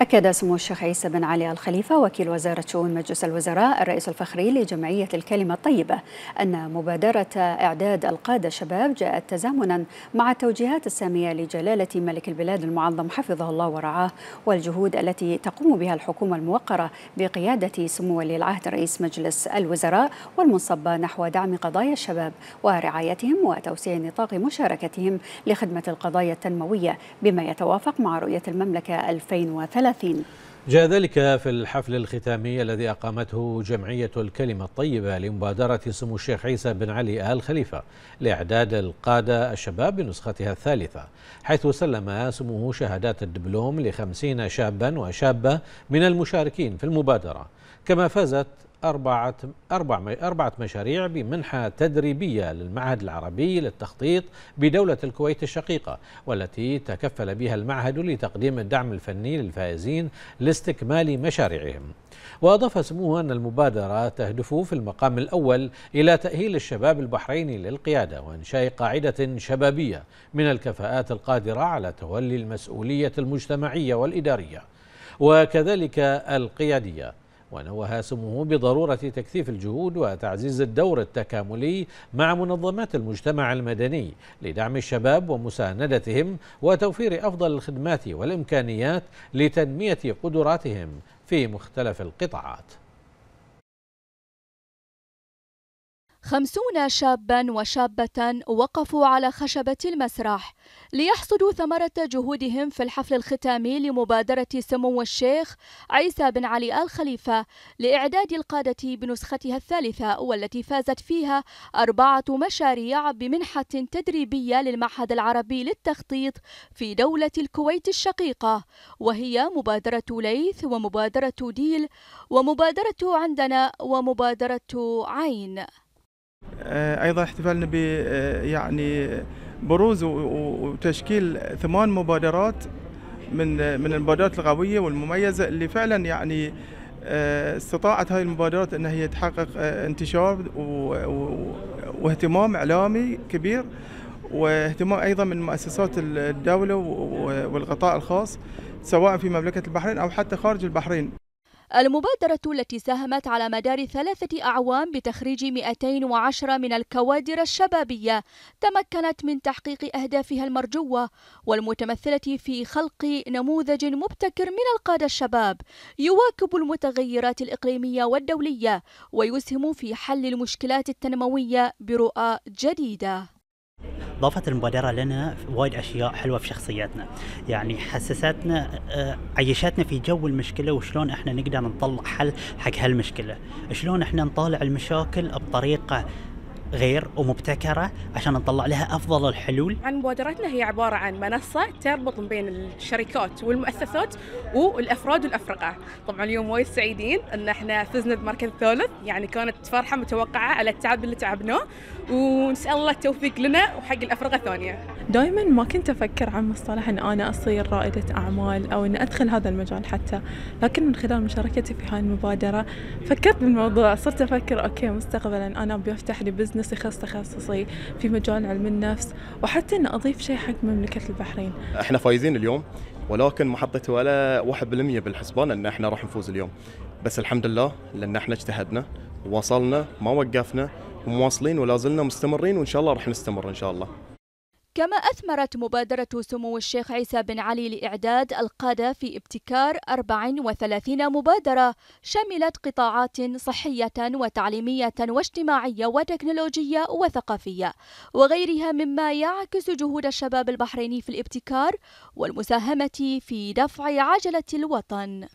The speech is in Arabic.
أكد سمو الشيخ عيسى بن علي الخليفة وكيل وزارة شؤون مجلس الوزراء الرئيس الفخري لجمعية الكلمة الطيبة أن مبادرة إعداد القادة الشباب جاءت تزامنا مع التوجيهات السامية لجلالة ملك البلاد المعظم حفظه الله ورعاه والجهود التي تقوم بها الحكومة الموقرة بقيادة سمو ولي العهد رئيس مجلس الوزراء والمنصبة نحو دعم قضايا الشباب ورعايتهم وتوسيع نطاق مشاركتهم لخدمة القضايا التنموية بما يتوافق مع رؤية المملكة 2030 30 جاء ذلك في الحفل الختامي الذي أقامته جمعية الكلمة الطيبة لمبادرة سمو الشيخ عيسى بن علي آل خليفة لإعداد القادة الشباب بنسختها الثالثة حيث سلم سموه شهادات الدبلوم لخمسين شابا وشابة من المشاركين في المبادرة كما فازت أربعة, أربع أربعة مشاريع بمنحة تدريبية للمعهد العربي للتخطيط بدولة الكويت الشقيقة والتي تكفل بها المعهد لتقديم الدعم الفني للفائزين لاستكمال مشاريعهم وأضاف سموه أن المبادرة تهدف في المقام الأول إلى تأهيل الشباب البحريني للقيادة وإنشاء قاعدة شبابية من الكفاءات القادرة على تولي المسؤولية المجتمعية والإدارية وكذلك القيادية ونوه سموه بضرورة تكثيف الجهود وتعزيز الدور التكاملي مع منظمات المجتمع المدني لدعم الشباب ومساندتهم وتوفير أفضل الخدمات والإمكانيات لتنمية قدراتهم في مختلف القطاعات خمسون شابا وشابة وقفوا على خشبة المسرح ليحصدوا ثمرة جهودهم في الحفل الختامي لمبادرة سمو الشيخ عيسى بن علي آل خليفة لإعداد القادة بنسختها الثالثة والتي فازت فيها أربعة مشاريع بمنحة تدريبية للمعهد العربي للتخطيط في دولة الكويت الشقيقة وهي مبادرة ليث ومبادرة ديل ومبادرة عندنا ومبادرة عين آه، ايضا احتفلنا آه، ب يعني بروز وتشكيل ثمان مبادرات من من المبادرات القويه والمميزه اللي فعلا يعني آه، استطاعت هاي المبادرات ان هي تحقق انتشار واهتمام اعلامي كبير واهتمام ايضا من مؤسسات الدوله والقطاع الخاص سواء في مملكه البحرين او حتى خارج البحرين المبادرة التي ساهمت على مدار ثلاثة أعوام بتخريج 210 من الكوادر الشبابية تمكنت من تحقيق أهدافها المرجوة والمتمثلة في خلق نموذج مبتكر من القادة الشباب يواكب المتغيرات الإقليمية والدولية ويسهم في حل المشكلات التنموية برؤى جديدة ضافت المبادره لنا وايد اشياء حلوه في شخصياتنا يعني حسستنا آه، عيشتنا في جو المشكله وشلون احنا نقدر نطلع حل حق هالمشكله شلون احنا نطالع المشاكل بطريقه غير ومبتكرة عشان نطلع لها أفضل الحلول عن مبادرتنا هي عبارة عن منصة تربط بين الشركات والمؤسسات والأفراد والأفرقة طبعا اليوم وايد سعيدين أن احنا فزنا بمركز ثالث يعني كانت فرحة متوقعة على التعب اللي تعبناه ونسأل الله التوفيق لنا وحق الأفرقة الثانية دائما ما كنت أفكر عن مصطلح أن أنا أصير رائدة أعمال أو أن أدخل هذا المجال حتى لكن من خلال مشاركتي في هاي المبادرة فكرت بالموضوع صرت أفكر أوكي مستقبلا أنا بفتح لي بزنس يخص تخصصي في مجال علم النفس وحتى أن أضيف شيء حق مملكة البحرين احنا فايزين اليوم ولكن ما حطيت ولا 1% بالحسبان ان احنا راح نفوز اليوم بس الحمد لله لان احنا اجتهدنا وصلنا ما وقفنا ومواصلين ولا زلنا مستمرين وان شاء الله راح نستمر ان شاء الله كما أثمرت مبادرة سمو الشيخ عيسى بن علي لإعداد القادة في ابتكار 34 مبادرة شملت قطاعات صحية وتعليمية واجتماعية وتكنولوجية وثقافية وغيرها مما يعكس جهود الشباب البحريني في الابتكار والمساهمة في دفع عجلة الوطن